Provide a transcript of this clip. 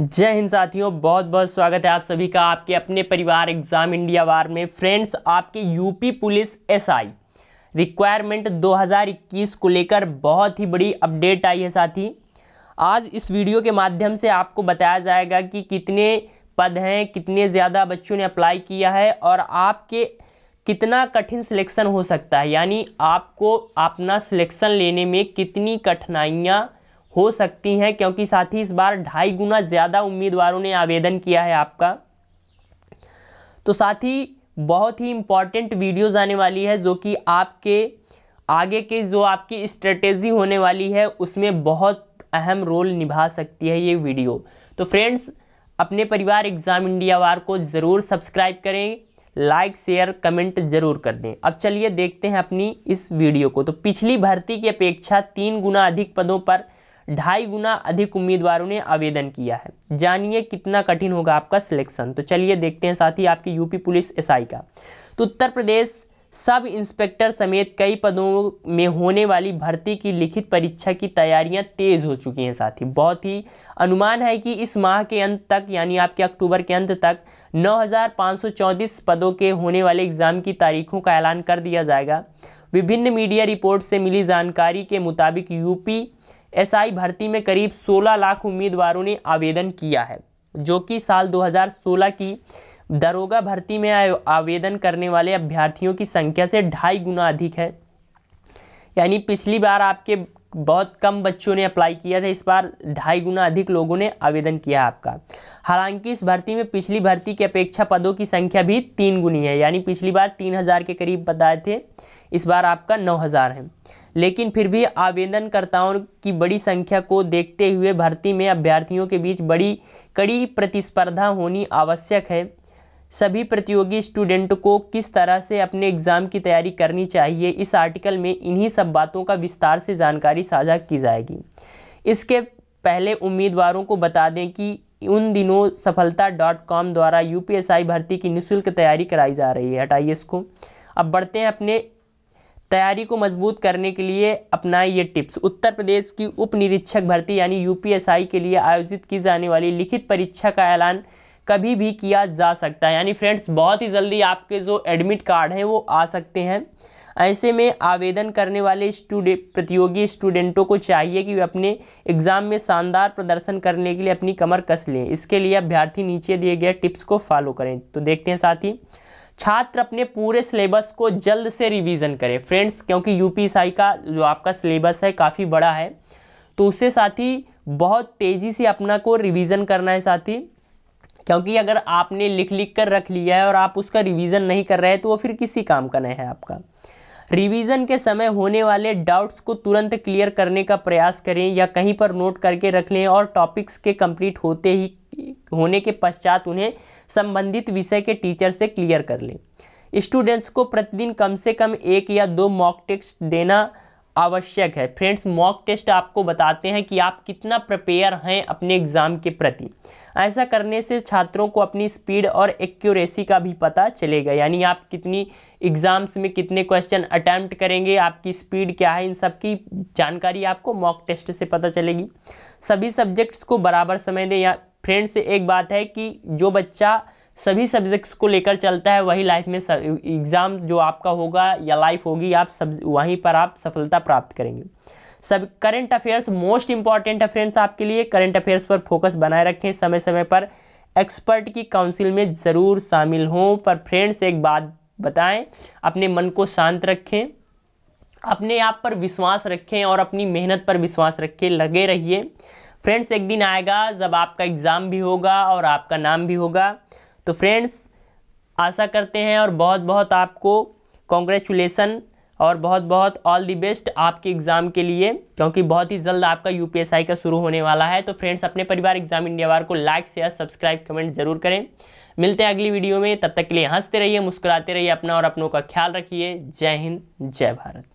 जय हिंद साथियों बहुत बहुत स्वागत है आप सभी का आपके अपने परिवार एग्जाम इंडिया वार में फ्रेंड्स आपके यूपी पुलिस एसआई रिक्वायरमेंट 2021 को लेकर बहुत ही बड़ी अपडेट आई है साथी आज इस वीडियो के माध्यम से आपको बताया जाएगा कि कितने पद हैं कितने ज़्यादा बच्चों ने अप्लाई किया है और आपके कितना कठिन सिलेक्शन हो सकता है यानी आपको अपना सिलेक्शन लेने में कितनी कठिनाइयाँ हो सकती हैं क्योंकि साथ ही इस बार ढाई गुना ज़्यादा उम्मीदवारों ने आवेदन किया है आपका तो साथ ही बहुत ही इम्पॉर्टेंट वीडियोज़ आने वाली है जो कि आपके आगे के जो आपकी स्ट्रेटेजी होने वाली है उसमें बहुत अहम रोल निभा सकती है ये वीडियो तो फ्रेंड्स अपने परिवार एग्ज़ाम इंडिया वार को ज़रूर सब्सक्राइब करें लाइक शेयर कमेंट जरूर कर दें अब चलिए देखते हैं अपनी इस वीडियो को तो पिछली भर्ती की अपेक्षा तीन गुना अधिक पदों पर ढाई गुना अधिक उम्मीदवारों ने आवेदन किया है जानिए कितना कठिन होगा आपका सिलेक्शन तो चलिए देखते हैं साथ ही आपकी यूपी पुलिस एसआई का तो उत्तर प्रदेश सब इंस्पेक्टर समेत कई पदों में होने वाली भर्ती की लिखित परीक्षा की तैयारियां तेज हो चुकी हैं साथ ही बहुत ही अनुमान है कि इस माह के अंत तक यानी आपके अक्टूबर के अंत तक 9,534 पदों के होने वाले एग्जाम की तारीखों का ऐलान कर दिया जाएगा विभिन्न मीडिया रिपोर्ट से मिली जानकारी के मुताबिक यूपी एसआई भर्ती में करीब 16 लाख उम्मीदवारों ने आवेदन किया है जो कि साल 2016 की दरोगा भर्ती में आवेदन करने वाले अभ्यर्थियों की संख्या से ढाई गुना अधिक है यानी पिछली बार आपके बहुत कम बच्चों ने अप्लाई किया था इस बार ढाई गुना अधिक लोगों ने आवेदन किया है आपका हालांकि इस भर्ती में पिछली भर्ती की अपेक्षा पदों की संख्या भी तीन गुनी है यानी पिछली बार तीन हज़ार के करीब बताए थे इस बार आपका नौ हज़ार है लेकिन फिर भी आवेदनकर्ताओं की बड़ी संख्या को देखते हुए भर्ती में अभ्यर्थियों के बीच बड़ी कड़ी प्रतिस्पर्धा होनी आवश्यक है सभी प्रतियोगी स्टूडेंट को किस तरह से अपने एग्ज़ाम की तैयारी करनी चाहिए इस आर्टिकल में इन्हीं सब बातों का विस्तार से जानकारी साझा की जाएगी इसके पहले उम्मीदवारों को बता दें कि उन दिनों सफलता डॉट कॉम द्वारा यूपीएसआई भर्ती की निःशुल्क तैयारी कराई जा रही है हटाइए इसको अब बढ़ते हैं अपने तैयारी को मजबूत करने के लिए अपनाएं ये टिप्स उत्तर प्रदेश की उप निरीक्षक भर्ती यानी यूपीएसआई के लिए आयोजित की जाने वाली लिखित परीक्षा का ऐलान कभी भी किया जा सकता है यानी फ्रेंड्स बहुत ही जल्दी आपके जो एडमिट कार्ड हैं वो आ सकते हैं ऐसे में आवेदन करने वाले स्टूडें प्रतियोगी स्टूडेंटों को चाहिए कि वे अपने एग्जाम में शानदार प्रदर्शन करने के लिए अपनी कमर कस लें इसके लिए अभ्यर्थी नीचे दिए गए टिप्स को फॉलो करें तो देखते हैं साथ ही छात्र अपने पूरे सिलेबस को जल्द से रिवीजन करें फ्रेंड्स क्योंकि यूपीएसआई का जो आपका सिलेबस है काफ़ी बड़ा है तो उससे साथ ही बहुत तेज़ी से अपना को रिवीजन करना है साथ ही क्योंकि अगर आपने लिख लिख कर रख लिया है और आप उसका रिवीजन नहीं कर रहे हैं तो वो फिर किसी काम का नहीं है आपका रिवीजन के समय होने वाले डाउट्स को तुरंत क्लियर करने का प्रयास करें या कहीं पर नोट करके रख लें और टॉपिक्स के कंप्लीट होते ही होने के पश्चात उन्हें संबंधित विषय के टीचर से क्लियर कर लें स्टूडेंट्स को प्रतिदिन कम से कम एक या दो मॉक टेस्ट देना आवश्यक है फ्रेंड्स मॉक टेस्ट आपको बताते हैं कि आप कितना प्रिपेयर हैं अपने एग्ज़ाम के प्रति ऐसा करने से छात्रों को अपनी स्पीड और एक्यूरेसी का भी पता चलेगा यानी आप कितनी एग्ज़ाम्स में कितने क्वेश्चन अटैम्प्ट करेंगे आपकी स्पीड क्या है इन सब की जानकारी आपको मॉक टेस्ट से पता चलेगी सभी सब्जेक्ट्स को बराबर समय दें या फ्रेंड्स एक बात है कि जो बच्चा सभी सब्जेक्ट्स को लेकर चलता है वही लाइफ में एग्ज़ाम जो आपका होगा या लाइफ होगी आप सब वहीं पर आप सफलता प्राप्त करेंगे सब करंट अफेयर्स मोस्ट इंपॉर्टेंट है फ्रेंड्स आपके लिए करंट अफेयर्स पर फोकस बनाए रखें समय समय पर एक्सपर्ट की काउंसिल में ज़रूर शामिल हों पर फ्रेंड्स एक बात बताएं अपने मन को शांत रखें अपने आप पर विश्वास रखें और अपनी मेहनत पर विश्वास रखें लगे रहिए फ्रेंड्स एक दिन आएगा जब आपका एग्ज़ाम भी होगा और आपका नाम भी होगा तो फ्रेंड्स आशा करते हैं और बहुत बहुत आपको कॉन्ग्रेचुलेसन और बहुत बहुत ऑल दी बेस्ट आपके एग्ज़ाम के लिए क्योंकि बहुत ही जल्द आपका यू का शुरू होने वाला है तो फ्रेंड्स अपने परिवार एग्जाम इंडिया वार को लाइक शेयर सब्सक्राइब कमेंट जरूर करें मिलते हैं अगली वीडियो में तब तक के लिए हंसते रहिए मुस्कुराते रहिए अपना और अपनों का ख्याल रखिए जय हिंद जय भारत